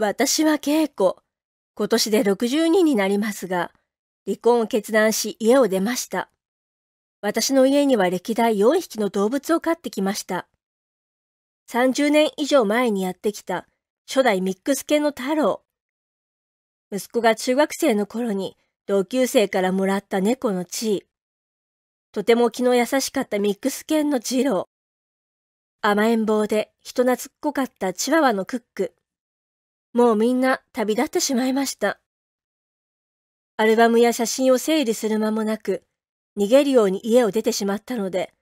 私は稽古。今年で62になりますが、離婚を決断し家を出ました。私の家には歴代4匹の動物を飼ってきました。30年以上前にやってきた初代ミックス犬の太郎。息子が中学生の頃に同級生からもらった猫の地位。とても気の優しかったミックス犬の二郎。甘えん坊で人懐っこかったチワワのクック。もうみんな旅立ってしまいました。アルバムや写真を整理する間もなく、逃げるように家を出てしまったので、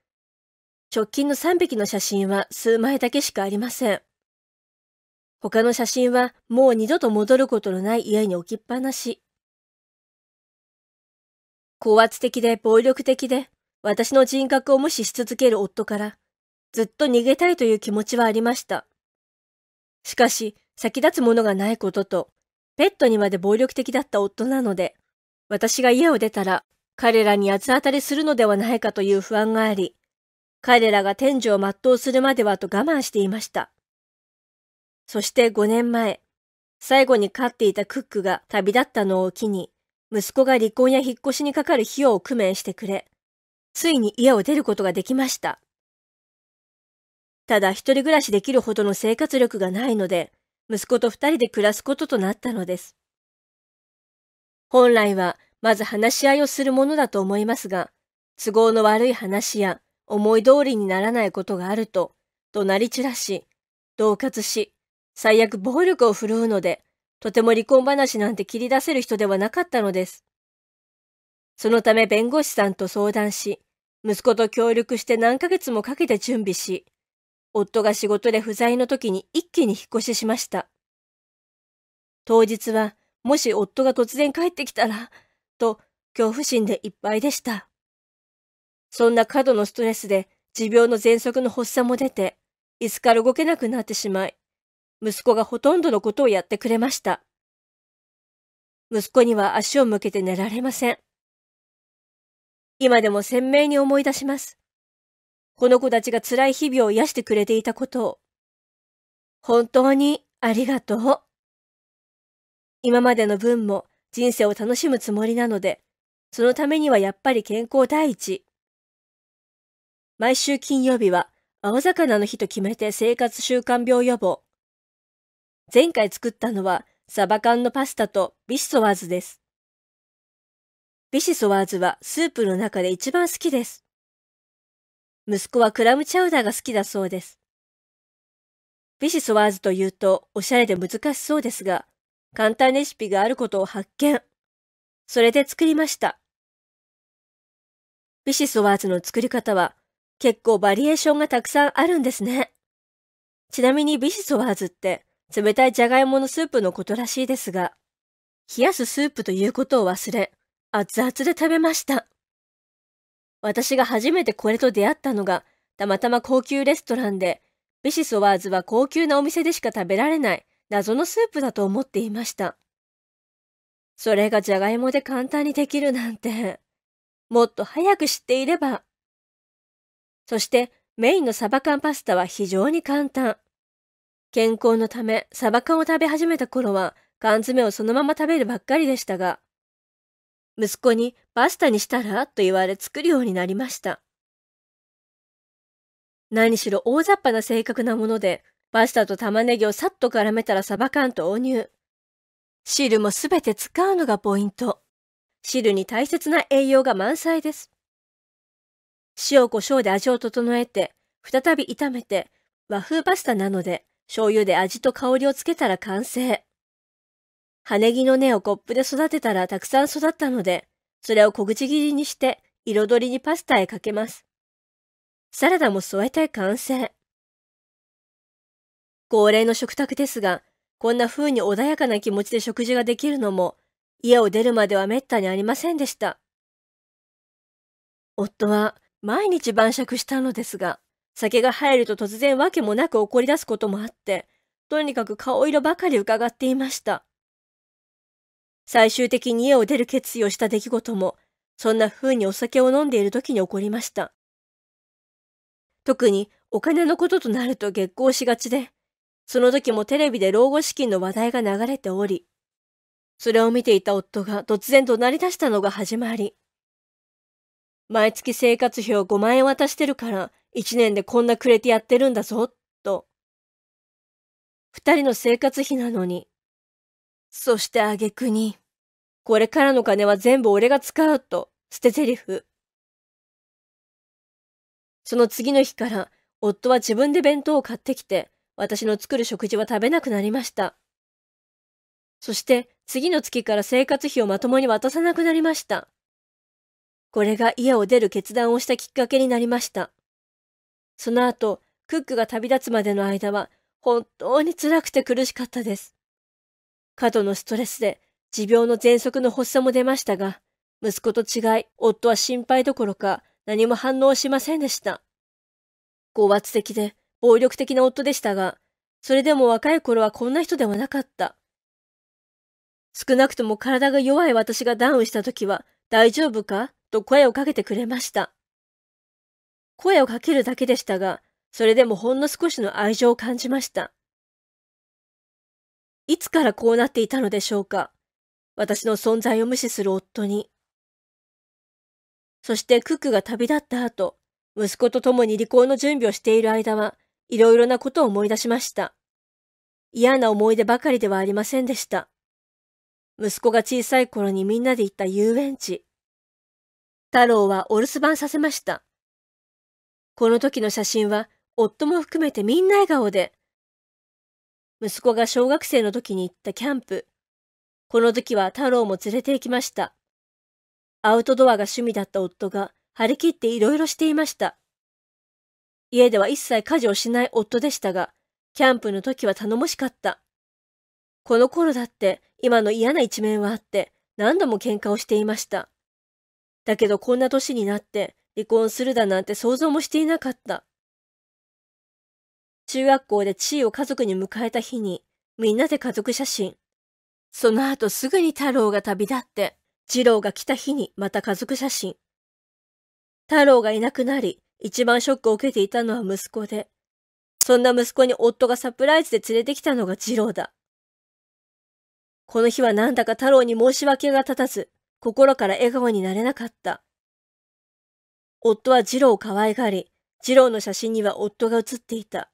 直近の3匹の写真は数枚だけしかありません。他の写真はもう二度と戻ることのない家に置きっぱなし。高圧的で暴力的で、私の人格を無視し続ける夫から、ずっと逃げたいという気持ちはありました。しかし、先立つものがないことと、ペットにまで暴力的だった夫なので、私が家を出たら彼らに八つ当たりするのではないかという不安があり、彼らが天寿を全うするまではと我慢していました。そして5年前、最後に飼っていたクックが旅立ったのを機に、息子が離婚や引っ越しにかかる費用を工面してくれ、ついに家を出ることができました。ただ一人暮らしできるほどの生活力がないので、息子と二人で暮らすこととなったのです。本来はまず話し合いをするものだと思いますが、都合の悪い話や思い通りにならないことがあると、怒鳴り散らし、恫喝し、最悪暴力を振るうので、とても離婚話なんて切り出せる人ではなかったのです。そのため弁護士さんと相談し、息子と協力して何ヶ月もかけて準備し、夫が仕事で不在の時に一気に引っ越ししました。当日は、もし夫が突然帰ってきたら、と恐怖心でいっぱいでした。そんな過度のストレスで持病の喘息の発作も出て、椅子から動けなくなってしまい、息子がほとんどのことをやってくれました。息子には足を向けて寝られません。今でも鮮明に思い出します。この子たちが辛い日々を癒してくれていたことを。本当にありがとう。今までの分も人生を楽しむつもりなので、そのためにはやっぱり健康第一。毎週金曜日は青魚の日と決めて生活習慣病予防。前回作ったのはサバ缶のパスタとビシソワーズです。ビシソワーズはスープの中で一番好きです。息子はクラムチャウダーが好きだそうです。ビシソワーズというとおしゃれで難しそうですが、簡単レシピがあることを発見。それで作りました。ビシソワーズの作り方は結構バリエーションがたくさんあるんですね。ちなみにビシソワーズって冷たいじゃがいものスープのことらしいですが、冷やすスープということを忘れ、熱々で食べました。私が初めてこれと出会ったのが、たまたま高級レストランで、ビシソワーズは高級なお店でしか食べられない謎のスープだと思っていました。それがじゃがいもで簡単にできるなんて、もっと早く知っていれば。そしてメインのサバ缶パスタは非常に簡単。健康のためサバ缶を食べ始めた頃は缶詰をそのまま食べるばっかりでしたが、息子にパスタにしたらと言われ作るようになりました。何しろ大雑把な性格なもので、パスタと玉ねぎをさっと絡めたらサバ缶と豆乳。汁もすべて使うのがポイント。汁に大切な栄養が満載です。塩胡椒で味を整えて、再び炒めて、和風パスタなので、醤油で味と香りをつけたら完成。羽ネ木の根をコップで育てたらたくさん育ったので、それを小口切りにして彩りにパスタへかけます。サラダも添えて完成。恒例の食卓ですが、こんな風に穏やかな気持ちで食事ができるのも、家を出るまでは滅多にありませんでした。夫は毎日晩酌したのですが、酒が入ると突然わけもなく怒り出すこともあって、とにかく顔色ばかり伺っていました。最終的に家を出る決意をした出来事も、そんな風にお酒を飲んでいる時に起こりました。特にお金のこととなると激高しがちで、その時もテレビで老後資金の話題が流れており、それを見ていた夫が突然怒鳴り出したのが始まり。毎月生活費を5万円渡してるから、1年でこんなくれてやってるんだぞ、と。二人の生活費なのに、そして挙句に、これからの金は全部俺が使うと、捨て台詞。その次の日から、夫は自分で弁当を買ってきて、私の作る食事は食べなくなりました。そして次の月から生活費をまともに渡さなくなりました。これが家を出る決断をしたきっかけになりました。その後、クックが旅立つまでの間は本当に辛くて苦しかったです。過度のストレスで持病の喘息の発作も出ましたが、息子と違い、夫は心配どころか何も反応しませんでした。高圧的で暴力的な夫でしたが、それでも若い頃はこんな人ではなかった。少なくとも体が弱い私がダウンした時は、大丈夫かと声をかけてくれました。声をかけるだけでしたが、それでもほんの少しの愛情を感じました。いつからこうなっていたのでしょうか。私の存在を無視する夫に。そしてクックが旅立った後、息子と共に離婚の準備をしている間は、いろいろなことを思い出しました。嫌な思い出ばかりではありませんでした。息子が小さい頃にみんなで行った遊園地。太郎はお留守番させました。この時の写真は夫も含めてみんな笑顔で、息子が小学生の時に行ったキャンプ。この時は太郎も連れて行きました。アウトドアが趣味だった夫が張り切っていろいろしていました。家では一切家事をしない夫でしたが、キャンプの時は頼もしかった。この頃だって今の嫌な一面はあって何度も喧嘩をしていました。だけどこんな年になって離婚するだなんて想像もしていなかった。中学校で地位を家族に迎えた日に、みんなで家族写真。その後すぐに太郎が旅立って、次郎が来た日にまた家族写真。太郎がいなくなり、一番ショックを受けていたのは息子で、そんな息子に夫がサプライズで連れてきたのが次郎だ。この日はなんだか太郎に申し訳が立たず、心から笑顔になれなかった。夫は次郎を可愛がり、次郎の写真には夫が写っていた。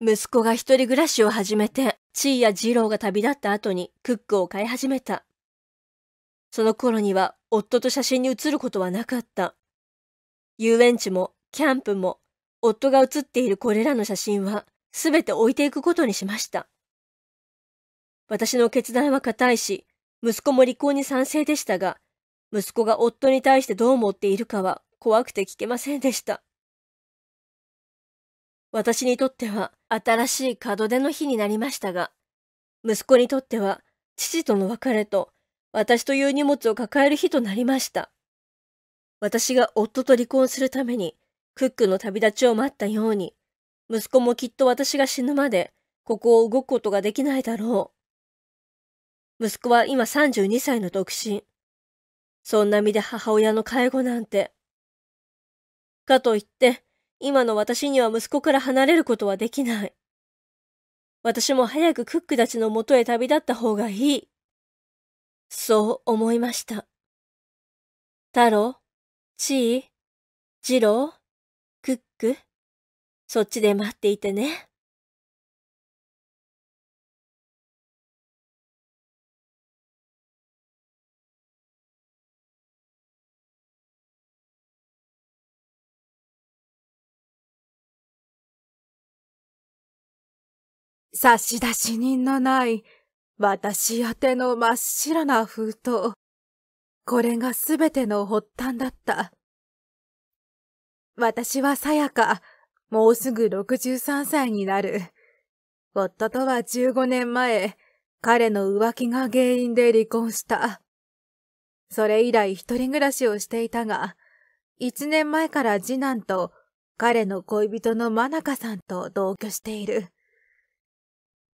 息子が一人暮らしを始めて、地位や二郎が旅立った後にクックを飼い始めた。その頃には夫と写真に写ることはなかった。遊園地もキャンプも夫が写っているこれらの写真は全て置いていくことにしました。私の決断は固いし、息子も離婚に賛成でしたが、息子が夫に対してどう思っているかは怖くて聞けませんでした。私にとっては新しい門出の日になりましたが、息子にとっては父との別れと私という荷物を抱える日となりました。私が夫と離婚するためにクックの旅立ちを待ったように、息子もきっと私が死ぬまでここを動くことができないだろう。息子は今32歳の独身。そんな身で母親の介護なんて。かといって、今の私には息子から離れることはできない。私も早くクックたちのもとへ旅立った方がいい。そう思いました。太郎、ちい、次郎、クック、そっちで待っていてね。差出人のない私宛ての真っ白な封筒。これが全ての発端だった。私はさやか、もうすぐ63歳になる。夫とは15年前、彼の浮気が原因で離婚した。それ以来一人暮らしをしていたが、1年前から次男と彼の恋人の真中さんと同居している。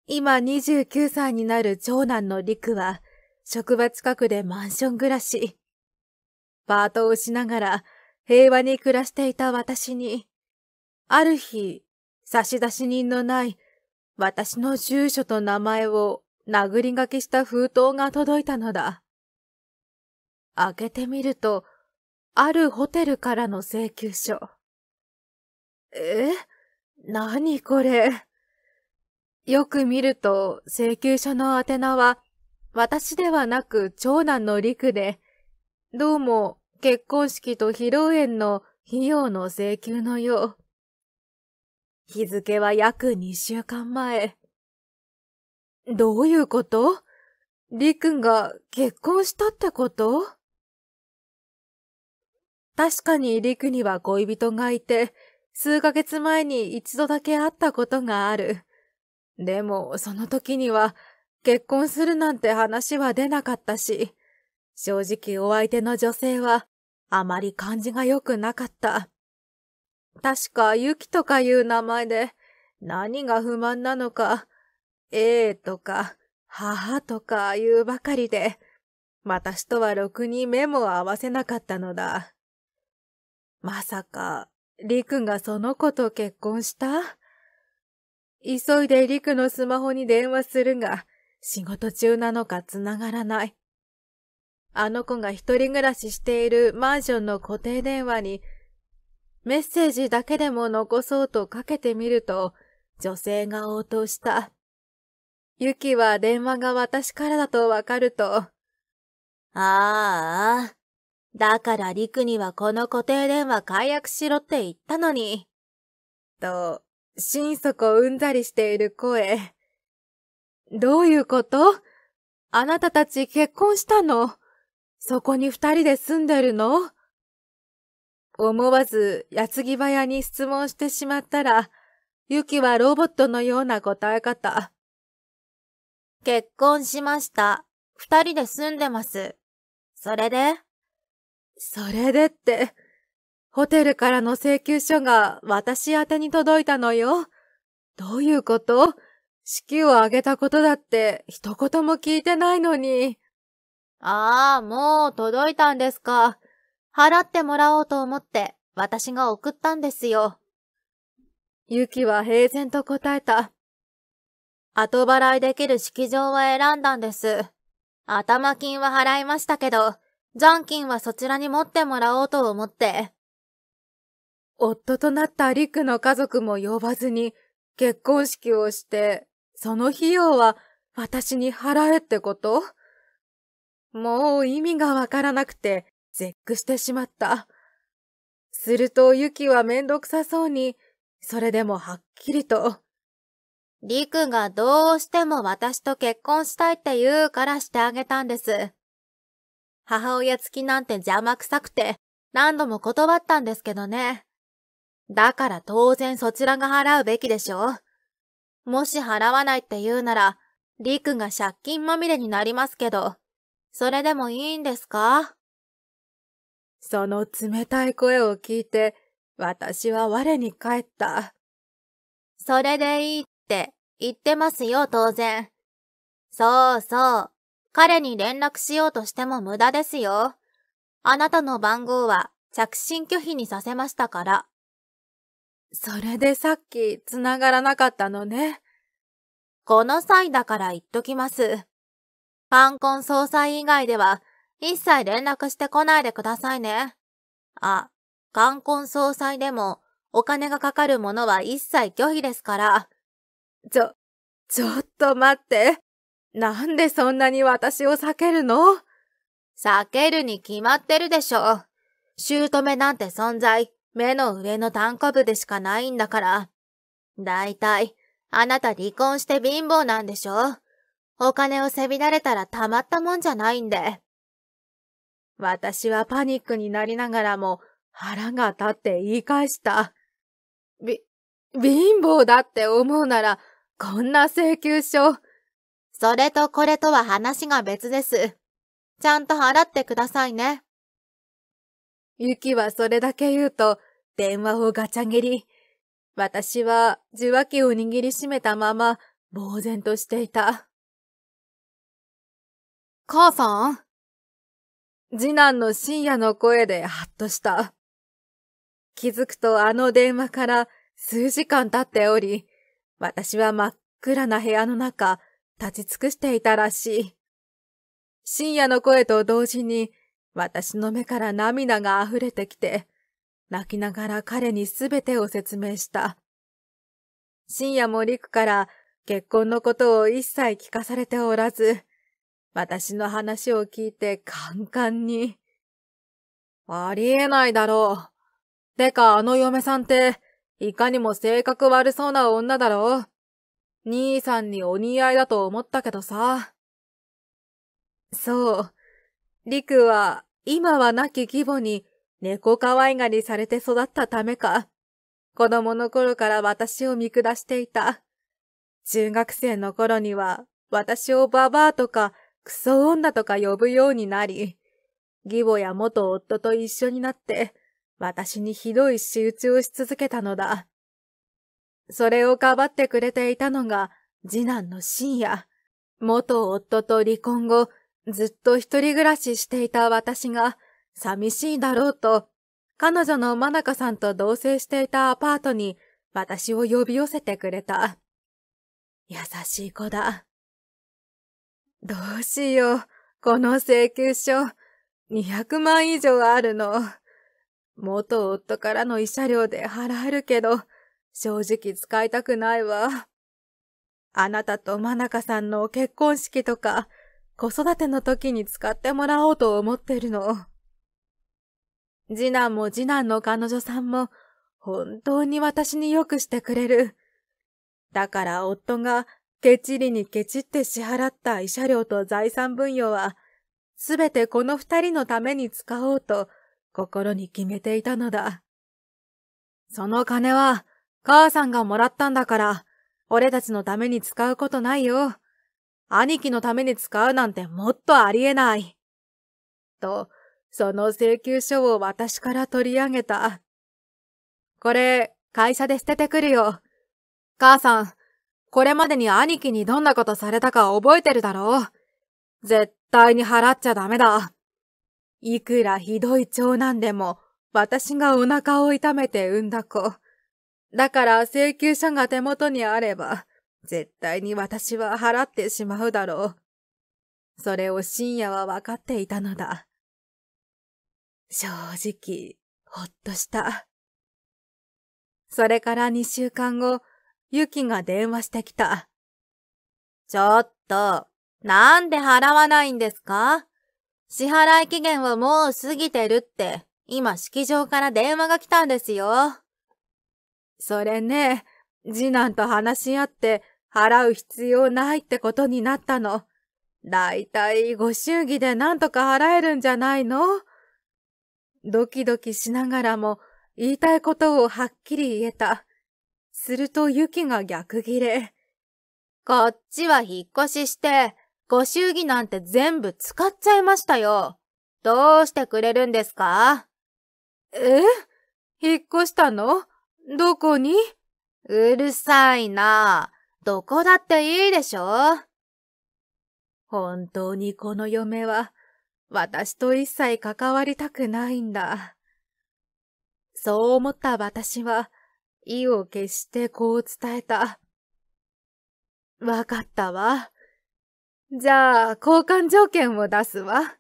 今29歳になる長男の陸は、職場近くでマンション暮らし。パートをしながら平和に暮らしていた私に、ある日、差出人のない私の住所と名前を殴り書きした封筒が届いたのだ。開けてみると、あるホテルからの請求書。え何これよく見ると請求書の宛名は私ではなく長男の陸で、どうも結婚式と披露宴の費用の請求のよう。日付は約2週間前。どういうことりくんが結婚したってこと確かに陸には恋人がいて、数ヶ月前に一度だけ会ったことがある。でも、その時には、結婚するなんて話は出なかったし、正直お相手の女性は、あまり感じが良くなかった。確か、ゆきとかいう名前で、何が不満なのか、ええとか、母とか言うばかりで、私とはろくに目も合わせなかったのだ。まさか、りくんがその子と結婚した急いで陸のスマホに電話するが、仕事中なのか繋がらない。あの子が一人暮らししているマンションの固定電話に、メッセージだけでも残そうとかけてみると、女性が応答した。ユキは電話が私からだとわかると、ああ、だからリクにはこの固定電話解約しろって言ったのに、と心底うんざりしている声。どういうことあなたたち結婚したのそこに二人で住んでるの思わず矢継ぎ早に質問してしまったら、ゆきはロボットのような答え方。結婚しました。二人で住んでます。それでそれでって、ホテルからの請求書が私宛に届いたのよ。どういうこと式を挙げたことだって一言も聞いてないのに。ああ、もう届いたんですか。払ってもらおうと思って私が送ったんですよ。ゆきは平然と答えた。後払いできる式場は選んだんです。頭金は払いましたけど、残金はそちらに持ってもらおうと思って。夫となったリクの家族も呼ばずに結婚式をして、その費用は私に払えってこともう意味がわからなくて絶句してしまった。するとユキはめんどくさそうに、それでもはっきりと。リクがどうしても私と結婚したいって言うからしてあげたんです。母親付きなんて邪魔くさくて何度も断ったんですけどね。だから当然そちらが払うべきでしょもし払わないって言うなら、リクが借金まみれになりますけど、それでもいいんですかその冷たい声を聞いて、私は我に返った。それでいいって言ってますよ、当然。そうそう。彼に連絡しようとしても無駄ですよ。あなたの番号は着信拒否にさせましたから。それでさっき繋がらなかったのね。この際だから言っときます。冠婚葬祭以外では一切連絡してこないでくださいね。あ、冠婚葬祭でもお金がかかるものは一切拒否ですから。ちょ、ちょっと待って。なんでそんなに私を避けるの避けるに決まってるでしょ。姑なんて存在、目の上の単価部でしかないんだから。だいたい、あなた離婚して貧乏なんでしょお金をせびられたらたまったもんじゃないんで。私はパニックになりながらも腹が立って言い返した。び、貧乏だって思うなら、こんな請求書。それとこれとは話が別です。ちゃんと払ってくださいね。ゆきはそれだけ言うと、電話をガチャ切り。私は受話器を握りしめたまま、呆然としていた。母さん次男の深夜の声でハッとした。気づくとあの電話から数時間経っており、私は真っ暗な部屋の中、立ち尽くしていたらしい。深夜の声と同時に私の目から涙が溢れてきて、泣きながら彼にすべてを説明した。深夜も陸から結婚のことを一切聞かされておらず、私の話を聞いてカンカンに。ありえないだろう。てかあの嫁さんって、いかにも性格悪そうな女だろう。兄さんにお似合いだと思ったけどさ。そう。クは今は亡き義母に猫可愛がりされて育ったためか、子供の頃から私を見下していた。中学生の頃には私をババアとかクソ女とか呼ぶようになり、義母や元夫と一緒になって私にひどい仕打ちをし続けたのだ。それをかばってくれていたのが次男の深夜。元夫と離婚後、ずっと一人暮らししていた私が寂しいだろうと、彼女の真中さんと同棲していたアパートに私を呼び寄せてくれた。優しい子だ。どうしよう、この請求書。200万以上あるの。元夫からの慰謝料で払えるけど、正直使いたくないわ。あなたと真中さんの結婚式とか、子育ての時に使ってもらおうと思ってるの。次男も次男の彼女さんも本当に私に良くしてくれる。だから夫がケチりにケチって支払った慰謝料と財産分与は、すべてこの二人のために使おうと心に決めていたのだ。その金は母さんがもらったんだから、俺たちのために使うことないよ。兄貴のために使うなんてもっとありえない。と、その請求書を私から取り上げた。これ、会社で捨ててくるよ。母さん、これまでに兄貴にどんなことされたか覚えてるだろう。絶対に払っちゃダメだ。いくらひどい長男でも、私がお腹を痛めて産んだ子。だから請求書が手元にあれば、絶対に私は払ってしまうだろう。それを深夜は分かっていたのだ。正直、ほっとした。それから2週間後、ゆきが電話してきた。ちょっと、なんで払わないんですか支払い期限はもう過ぎてるって、今式場から電話が来たんですよ。それね、次男と話し合って、払う必要ないってことになったの。だいたいご祝儀でなんとか払えるんじゃないのドキドキしながらも言いたいことをはっきり言えた。するとユキが逆切れ。こっちは引っ越しして、ご祝儀なんて全部使っちゃいましたよ。どうしてくれるんですかえ引っ越したのどこにうるさいな。どこだっていいでしょ本当にこの嫁は、私と一切関わりたくないんだ。そう思った私は、意を決してこう伝えた。わかったわ。じゃあ、交換条件を出すわ。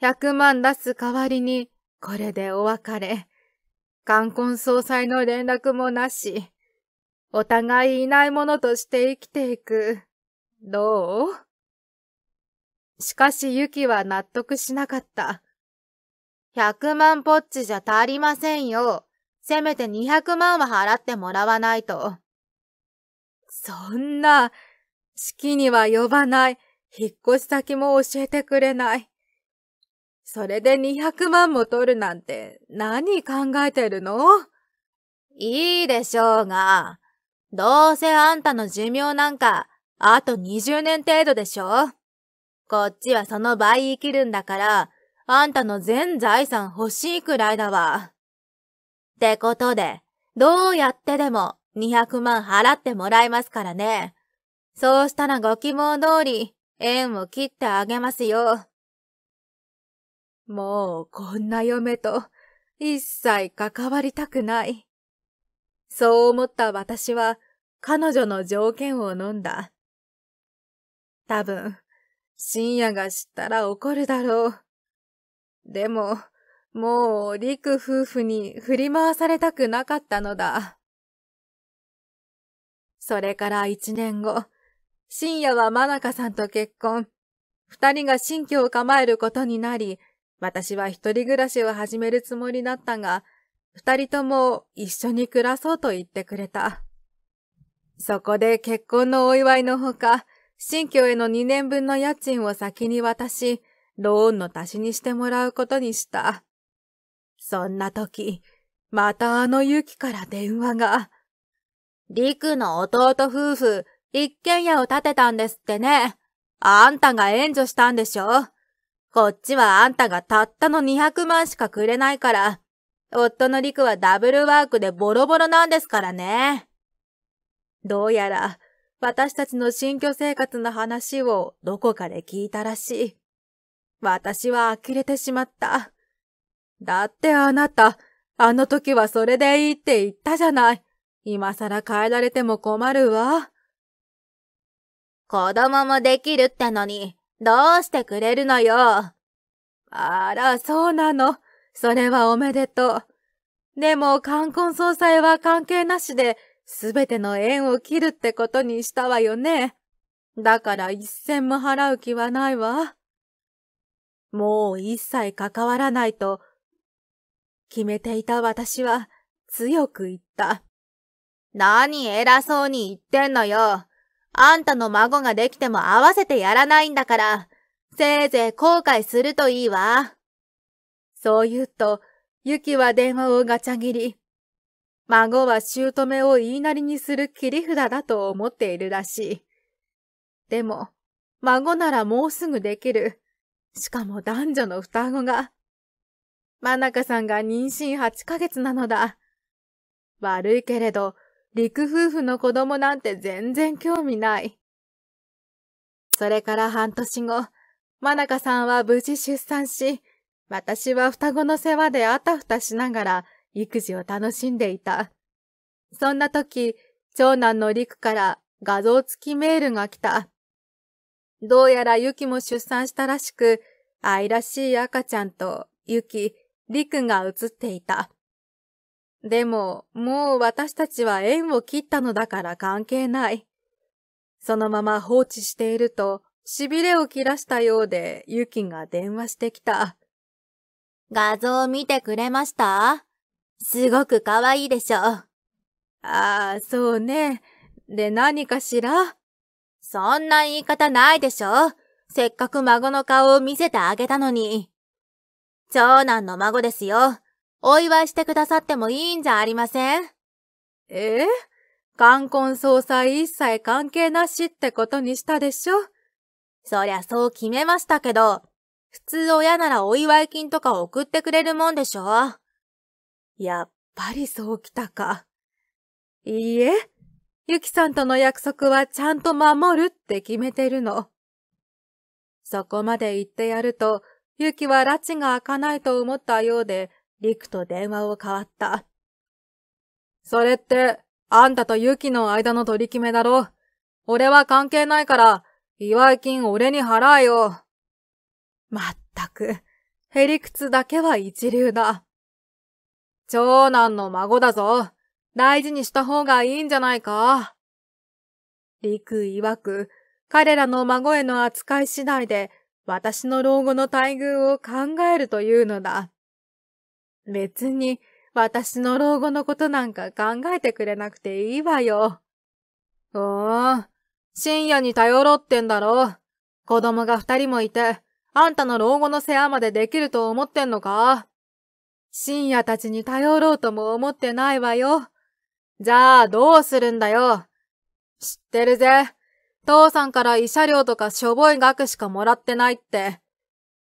100万出す代わりに、これでお別れ。冠婚葬祭の連絡もなし。お互いいないものとして生きていく。どうしかしユキは納得しなかった。100万ポッチじゃ足りませんよ。せめて200万は払ってもらわないと。そんな、式には呼ばない。引っ越し先も教えてくれない。それで200万も取るなんて何考えてるのいいでしょうが。どうせあんたの寿命なんか、あと20年程度でしょこっちはその倍生きるんだから、あんたの全財産欲しいくらいだわ。ってことで、どうやってでも200万払ってもらいますからね。そうしたらご希望通り、縁を切ってあげますよ。もうこんな嫁と一切関わりたくない。そう思った私は彼女の条件を飲んだ。多分、深夜が知ったら怒るだろう。でも、もう、陸夫婦に振り回されたくなかったのだ。それから一年後、深夜は真中さんと結婚。二人が新居を構えることになり、私は一人暮らしを始めるつもりだったが、二人とも一緒に暮らそうと言ってくれた。そこで結婚のお祝いのほか、新居への二年分の家賃を先に渡し、ローンの足しにしてもらうことにした。そんな時、またあの雪から電話が。陸の弟夫婦、一軒家を建てたんですってね。あんたが援助したんでしょこっちはあんたがたったの200万しかくれないから、夫の陸はダブルワークでボロボロなんですからね。どうやら、私たちの新居生活の話をどこかで聞いたらしい。私は呆れてしまった。だってあなた、あの時はそれでいいって言ったじゃない。今更変えられても困るわ。子供もできるってのに、どうしてくれるのよ。あら、そうなの。それはおめでとう。でも、冠婚葬祭は関係なしで、すべての縁を切るってことにしたわよね。だから一銭も払う気はないわ。もう一切関わらないと、決めていた私は強く言った。何偉そうに言ってんのよ。あんたの孫ができても合わせてやらないんだから、せいぜい後悔するといいわ。そう言うと、ゆきは電話をガチャ切り、孫は姑を言いなりにする切り札だと思っているらしい。でも、孫ならもうすぐできる。しかも男女の双子が。真中さんが妊娠8ヶ月なのだ。悪いけれど、陸夫婦の子供なんて全然興味ない。それから半年後、真中さんは無事出産し、私は双子の世話であたふたしながら育児を楽しんでいた。そんな時、長男の陸から画像付きメールが来た。どうやらユキも出産したらしく、愛らしい赤ちゃんとユキ、リクが写っていた。でも、もう私たちは縁を切ったのだから関係ない。そのまま放置していると、痺れを切らしたようでユキが電話してきた。画像見てくれましたすごく可愛いでしょ。ああ、そうね。で何かしらそんな言い方ないでしょせっかく孫の顔を見せてあげたのに。長男の孫ですよ。お祝いしてくださってもいいんじゃありませんえ冠婚葬祭一切関係なしってことにしたでしょそりゃそう決めましたけど、普通親ならお祝い金とか送ってくれるもんでしょやっぱりそうきたか。いいえ、ゆきさんとの約束はちゃんと守るって決めてるの。そこまで言ってやると、ゆきは拉致が開かないと思ったようで、りくと電話を交わった。それって、あんたとゆきの間の取り決めだろ。俺は関係ないから、祝い金俺に払えよ。まったく、ヘリクツだけは一流だ。長男の孫だぞ。大事にした方がいいんじゃないか。陸曰く、彼らの孫への扱い次第で、私の老後の待遇を考えるというのだ。別に、私の老後のことなんか考えてくれなくていいわよ。おー、深夜に頼ろうってんだろ。子供が二人もいて、あんたの老後の世話までできると思ってんのか深夜たちに頼ろうとも思ってないわよ。じゃあ、どうするんだよ。知ってるぜ。父さんから慰謝料とかしょぼい額しかもらってないって。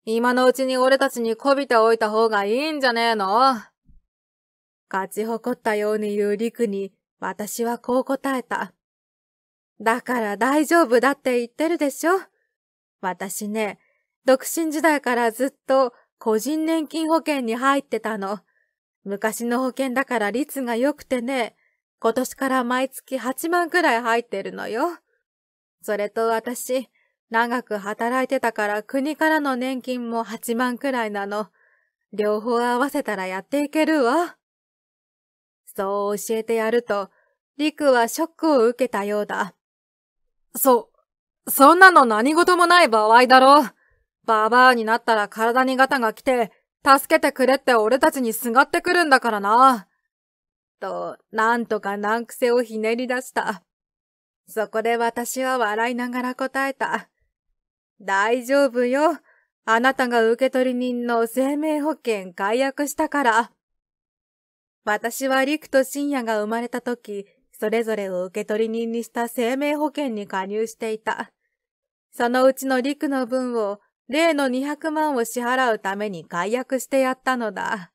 今のうちに俺たちにこびておいた方がいいんじゃねえの勝ち誇ったように言うリクに、私はこう答えた。だから大丈夫だって言ってるでしょ私ね、独身時代からずっと個人年金保険に入ってたの。昔の保険だから率が良くてね、今年から毎月8万くらい入ってるのよ。それと私、長く働いてたから国からの年金も8万くらいなの。両方合わせたらやっていけるわ。そう教えてやると、リクはショックを受けたようだ。そ、そんなの何事もない場合だろう。ババアになったら体にガタが来て、助けてくれって俺たちにすがってくるんだからな。と、なんとか難癖をひねり出した。そこで私は笑いながら答えた。大丈夫よ。あなたが受取人の生命保険解約したから。私は陸と深夜が生まれた時、それぞれを受取人にした生命保険に加入していた。そのうちの陸の分を例の200万を支払うために解約してやったのだ。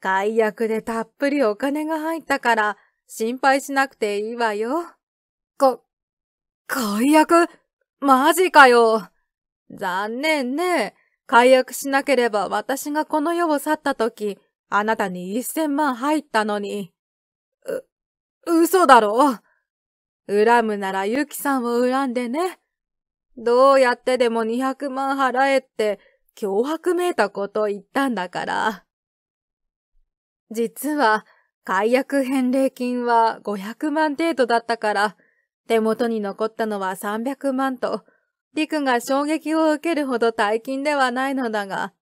解約でたっぷりお金が入ったから、心配しなくていいわよ。こ、解約マジかよ。残念ね。解約しなければ私がこの世を去った時、あなたに一千万入ったのに。う、嘘だろ恨むならゆきさんを恨んでね。どうやってでも200万払えって脅迫めいたこと言ったんだから。実は、解約返礼金は500万程度だったから、手元に残ったのは300万と、リクが衝撃を受けるほど大金ではないのだが、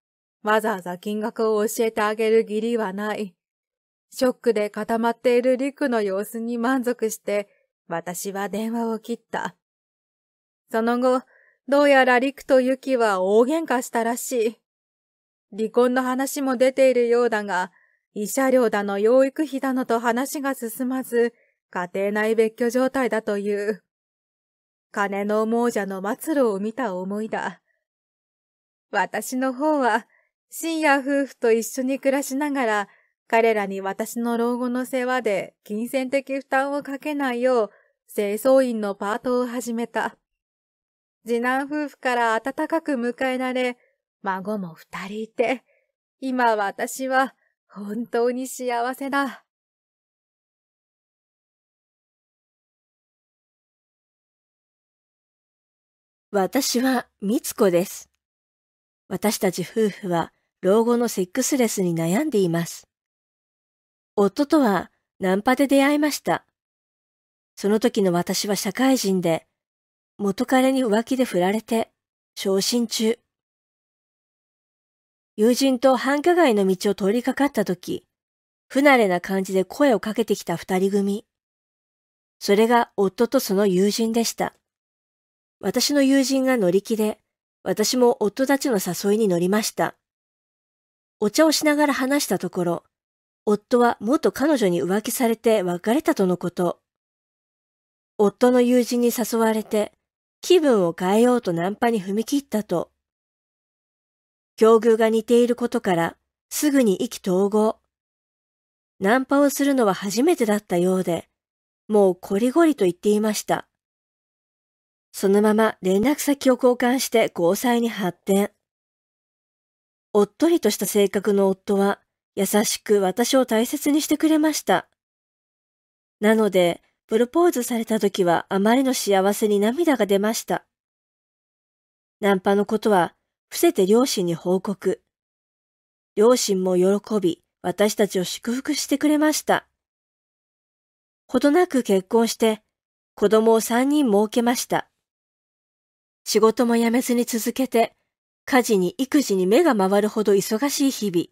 わざわざ金額を教えてあげる義理はない。ショックで固まっているリクの様子に満足して、私は電話を切った。その後、どうやらリクとユキは大喧嘩したらしい。離婚の話も出ているようだが、慰謝料だの養育費だのと話が進まず、家庭内別居状態だという。金の亡者の末路を見た思いだ。私の方は、深夜夫婦と一緒に暮らしながら、彼らに私の老後の世話で金銭的負担をかけないよう、清掃員のパートを始めた。次男夫婦から温かく迎えられ、孫も二人いて、今私は本当に幸せだ。私はみつこです。私たち夫婦は老後のセックスレスに悩んでいます。夫とはナンパで出会いました。その時の私は社会人で、元彼に浮気で振られて、昇進中。友人と繁華街の道を通りかかった時、不慣れな感じで声をかけてきた二人組。それが夫とその友人でした。私の友人が乗り気で、私も夫たちの誘いに乗りました。お茶をしながら話したところ、夫は元彼女に浮気されて別れたとのこと。夫の友人に誘われて、気分を変えようとナンパに踏み切ったと。境遇が似ていることからすぐに意気投合。ナンパをするのは初めてだったようで、もうこりごりと言っていました。そのまま連絡先を交換して交際に発展。おっとりとした性格の夫は優しく私を大切にしてくれました。なので、プロポーズされた時はあまりの幸せに涙が出ました。ナンパのことは伏せて両親に報告。両親も喜び、私たちを祝福してくれました。ほどなく結婚して、子供を三人設けました。仕事も辞めずに続けて、家事に育児に目が回るほど忙しい日々。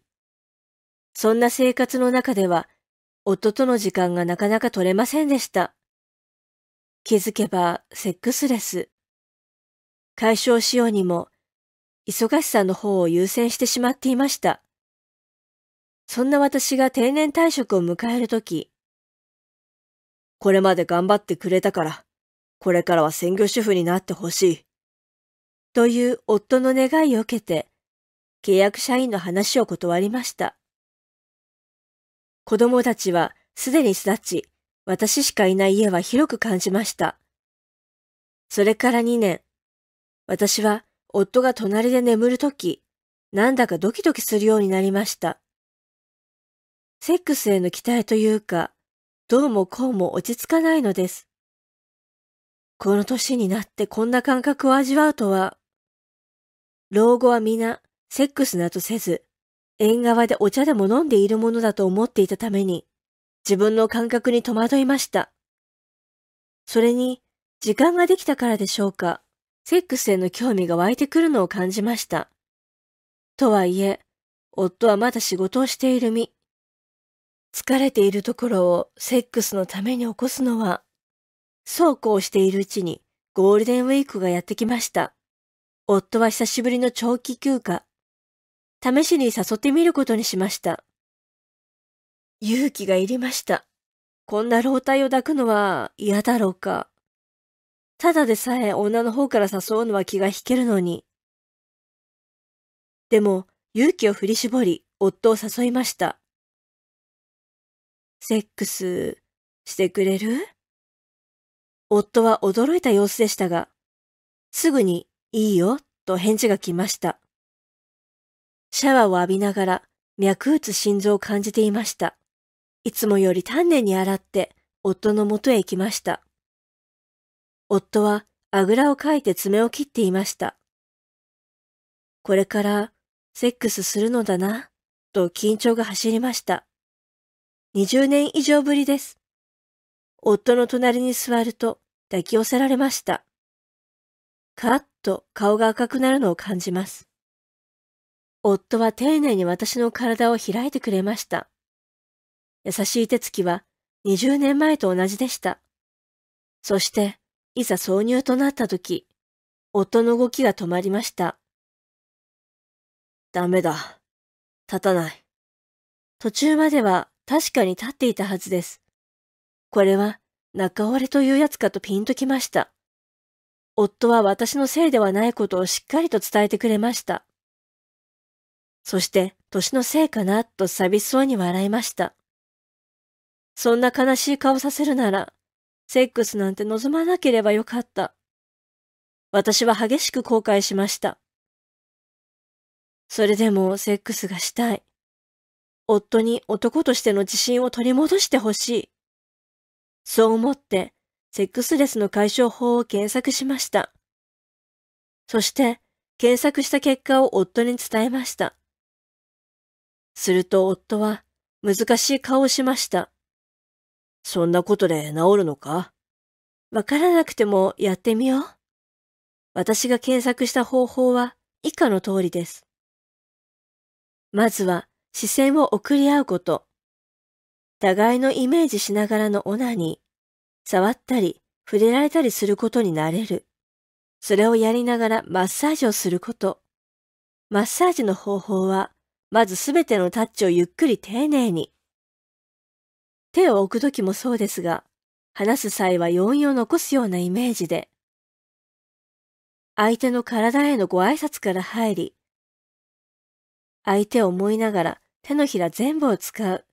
そんな生活の中では夫との時間がなかなか取れませんでした。気づけばセックスレス。解消しようにも、忙しさの方を優先してしまっていました。そんな私が定年退職を迎えるとき、これまで頑張ってくれたから、これからは専業主婦になってほしい。という夫の願いを受けて、契約社員の話を断りました。子供たちはすでに育ち、私しかいない家は広く感じました。それから2年、私は夫が隣で眠るとき、なんだかドキドキするようになりました。セックスへの期待というか、どうもこうも落ち着かないのです。この年になってこんな感覚を味わうとは、老後は皆セックスなどせず、縁側でお茶でも飲んでいるものだと思っていたために、自分の感覚に戸惑いました。それに、時間ができたからでしょうか、セックスへの興味が湧いてくるのを感じました。とはいえ、夫はまだ仕事をしている身。疲れているところをセックスのために起こすのは、そうこうしているうちにゴールデンウィークがやってきました。夫は久しぶりの長期休暇、試しに誘ってみることにしました。勇気がいりました。こんな老体を抱くのは嫌だろうか。ただでさえ女の方から誘うのは気が引けるのに。でも、勇気を振り絞り、夫を誘いました。セックス、してくれる夫は驚いた様子でしたが、すぐに、いいよ、と返事が来ました。シャワーを浴びながら脈打つ心臓を感じていました。いつもより丹念に洗って夫の元へ行きました。夫はあぐらをかいて爪を切っていました。これからセックスするのだな、と緊張が走りました。20年以上ぶりです。夫の隣に座ると抱き寄せられました。カッと顔が赤くなるのを感じます。夫は丁寧に私の体を開いてくれました。優しい手つきは20年前と同じでした。そして、いざ挿入となった時、夫の動きが止まりました。ダメだ。立たない。途中までは確かに立っていたはずです。これは中折れというやつかとピンときました。夫は私のせいではないことをしっかりと伝えてくれました。そして年のせいかなと寂しそうに笑いました。そんな悲しい顔させるなら、セックスなんて望まなければよかった。私は激しく後悔しました。それでもセックスがしたい。夫に男としての自信を取り戻してほしい。そう思って、セックスレスの解消法を検索しました。そして、検索した結果を夫に伝えました。すると夫は難しい顔をしました。そんなことで治るのかわからなくてもやってみよう。私が検索した方法は以下の通りです。まずは視線を送り合うこと。互いのイメージしながらのオナに触ったり触れられたりすることになれる。それをやりながらマッサージをすること。マッサージの方法はまずすべてのタッチをゆっくり丁寧に。手を置くときもそうですが、話す際は余韻を残すようなイメージで、相手の体へのご挨拶から入り、相手を思いながら手のひら全部を使う。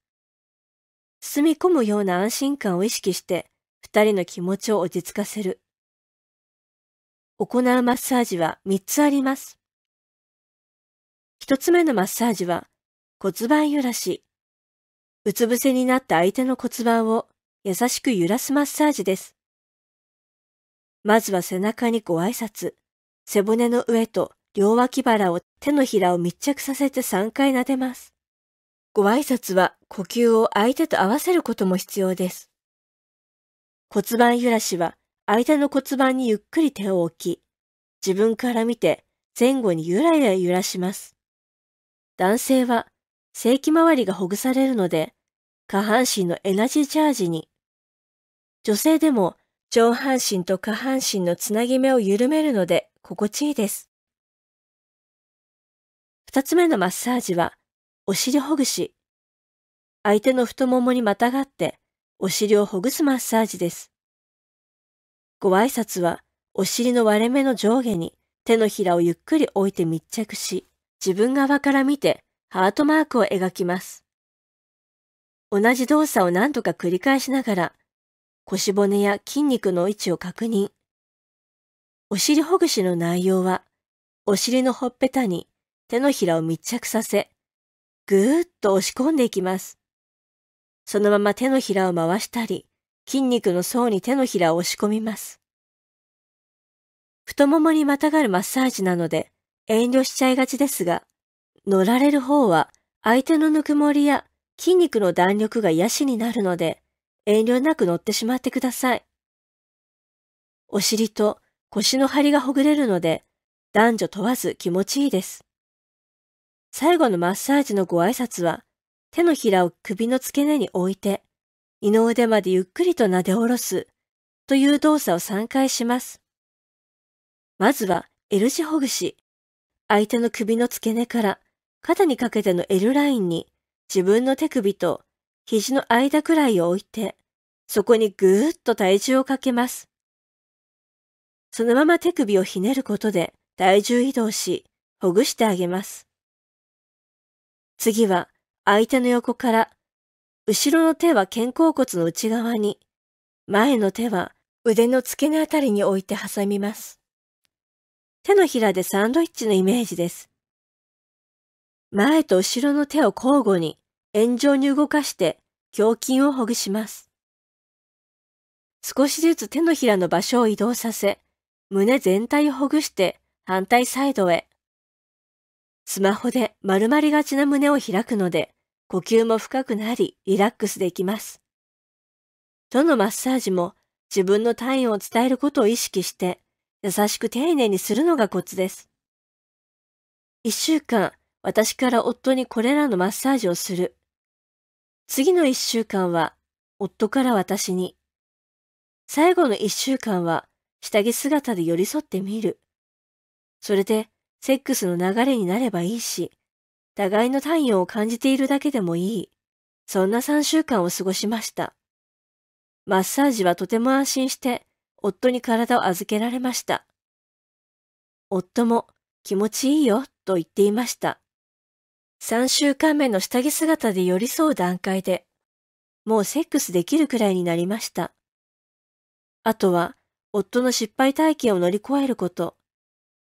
包み込むような安心感を意識して、二人の気持ちを落ち着かせる。行うマッサージは三つあります。一つ目のマッサージは骨盤揺らし。うつ伏せになった相手の骨盤を優しく揺らすマッサージです。まずは背中にご挨拶。背骨の上と両脇腹を手のひらを密着させて3回撫でます。ご挨拶は呼吸を相手と合わせることも必要です。骨盤揺らしは相手の骨盤にゆっくり手を置き、自分から見て前後にゆらゆら揺らします。男性は正規周りがほぐされるので、下半身のエナジーチャージに。女性でも上半身と下半身のつなぎ目を緩めるので心地いいです。二つ目のマッサージは、お尻ほぐし。相手の太ももにまたがって、お尻をほぐすマッサージです。ご挨拶は、お尻の割れ目の上下に手のひらをゆっくり置いて密着し、自分側から見てハートマークを描きます。同じ動作を何度か繰り返しながら、腰骨や筋肉の位置を確認。お尻ほぐしの内容は、お尻のほっぺたに手のひらを密着させ、ぐーっと押し込んでいきます。そのまま手のひらを回したり、筋肉の層に手のひらを押し込みます。太ももにまたがるマッサージなので、遠慮しちゃいがちですが、乗られる方は相手のぬくもりや筋肉の弾力が癒しになるので、遠慮なく乗ってしまってください。お尻と腰の張りがほぐれるので、男女問わず気持ちいいです。最後のマッサージのご挨拶は、手のひらを首の付け根に置いて、二の腕までゆっくりと撫で下ろす、という動作を3回します。まずは L 字ほぐし。相手の首の付け根から肩にかけての L ラインに自分の手首と肘の間くらいを置いて、そこにぐーっと体重をかけます。そのまま手首をひねることで体重移動し、ほぐしてあげます。次は相手の横から、後ろの手は肩甲骨の内側に、前の手は腕の付け根あたりに置いて挟みます。手のひらでサンドイッチのイメージです。前と後ろの手を交互に円状に動かして胸筋をほぐします。少しずつ手のひらの場所を移動させ、胸全体をほぐして反対サイドへ。スマホで丸まりがちな胸を開くので、呼吸も深くなりリラックスできます。どのマッサージも自分の体温を伝えることを意識して優しく丁寧にするのがコツです。一週間、私から夫にこれらのマッサージをする。次の一週間は、夫から私に。最後の一週間は、下着姿で寄り添ってみる。それで、セックスの流れになればいいし、互いの体温を感じているだけでもいい。そんな3週間を過ごしました。マッサージはとても安心して夫に体を預けられました。夫も気持ちいいよと言っていました。3週間目の下着姿で寄り添う段階で、もうセックスできるくらいになりました。あとは、夫の失敗体験を乗り越えること。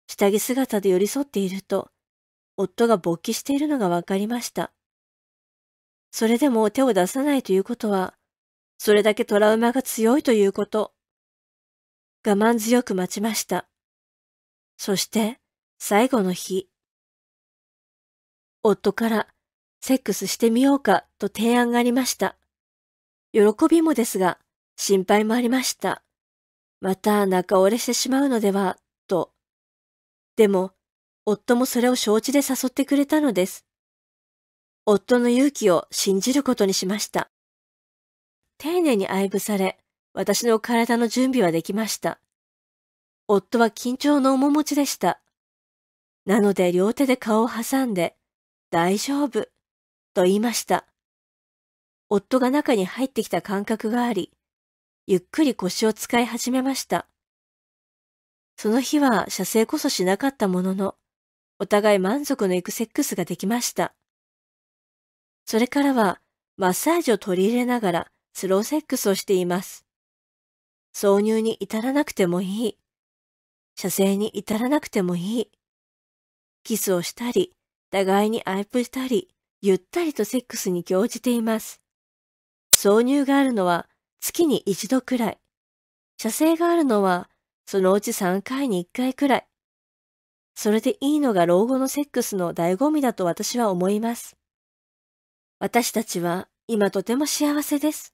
下着姿で寄り添っていると、夫が勃起しているのが分かりました。それでも手を出さないということは、それだけトラウマが強いということ。我慢強く待ちました。そして最後の日。夫からセックスしてみようかと提案がありました。喜びもですが心配もありました。また仲折れしてしまうのでは、と。でも、夫もそれを承知で誘ってくれたのです。夫の勇気を信じることにしました。丁寧に愛撫され、私の体の準備はできました。夫は緊張の面持ちでした。なので両手で顔を挟んで、大丈夫、と言いました。夫が中に入ってきた感覚があり、ゆっくり腰を使い始めました。その日は射精こそしなかったものの、お互い満足のいくセックスができました。それからは、マッサージを取り入れながらスローセックスをしています。挿入に至らなくてもいい。射精に至らなくてもいい。キスをしたり、互いにアイプしたり、ゆったりとセックスに興じています。挿入があるのは月に一度くらい。射精があるのはそのうち三回に一回くらい。それでいいのが老後のセックスの醍醐味だと私は思います。私たちは今とても幸せです。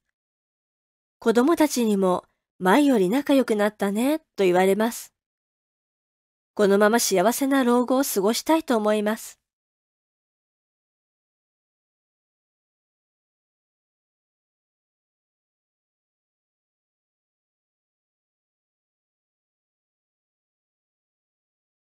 子供たちにも前より仲良くなったね、と言われます。このまま幸せな老後を過ごしたいと思います。